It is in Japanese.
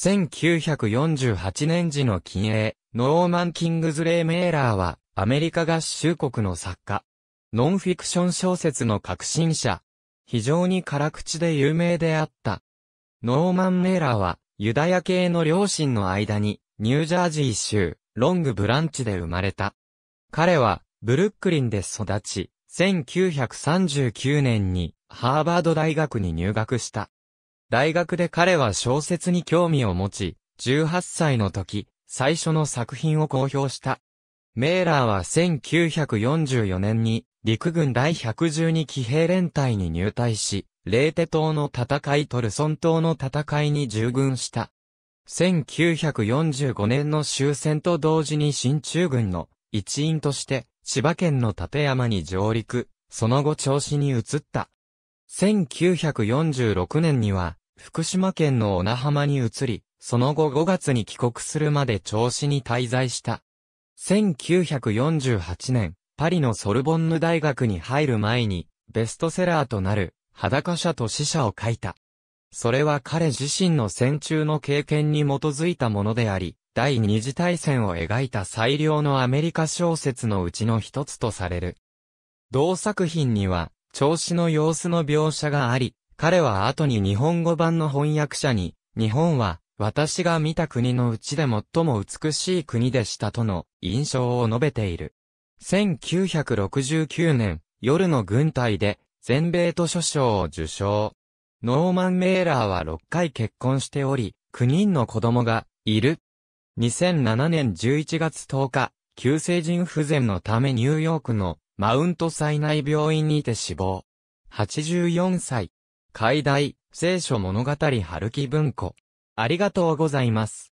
1948年時の近衛、ノーマン・キングズレイ・メーラーは、アメリカ合衆国の作家。ノンフィクション小説の革新者。非常に辛口で有名であった。ノーマン・メーラーは、ユダヤ系の両親の間に、ニュージャージー州、ロングブランチで生まれた。彼は、ブルックリンで育ち、1939年に、ハーバード大学に入学した。大学で彼は小説に興味を持ち、18歳の時、最初の作品を公表した。メーラーは1944年に陸軍第112騎兵連隊に入隊し、レーテ島の戦いトルソン島の戦いに従軍した。1945年の終戦と同時に新中軍の一員として千葉県の立山に上陸、その後調子に移った。1946年には、福島県の小名浜に移り、その後5月に帰国するまで調子に滞在した。1948年、パリのソルボンヌ大学に入る前に、ベストセラーとなる、裸者と死者を書いた。それは彼自身の戦中の経験に基づいたものであり、第二次大戦を描いた最良のアメリカ小説のうちの一つとされる。同作品には、調子の様子の描写があり、彼は後に日本語版の翻訳者に、日本は、私が見た国のうちで最も美しい国でしたとの印象を述べている。1969年、夜の軍隊で全米図書賞を受賞。ノーマン・メーラーは6回結婚しており、9人の子供がいる。2007年11月10日、急性腎不全のためニューヨークのマウント災害病院にて死亡。84歳。解題、聖書物語春木文庫。ありがとうございます。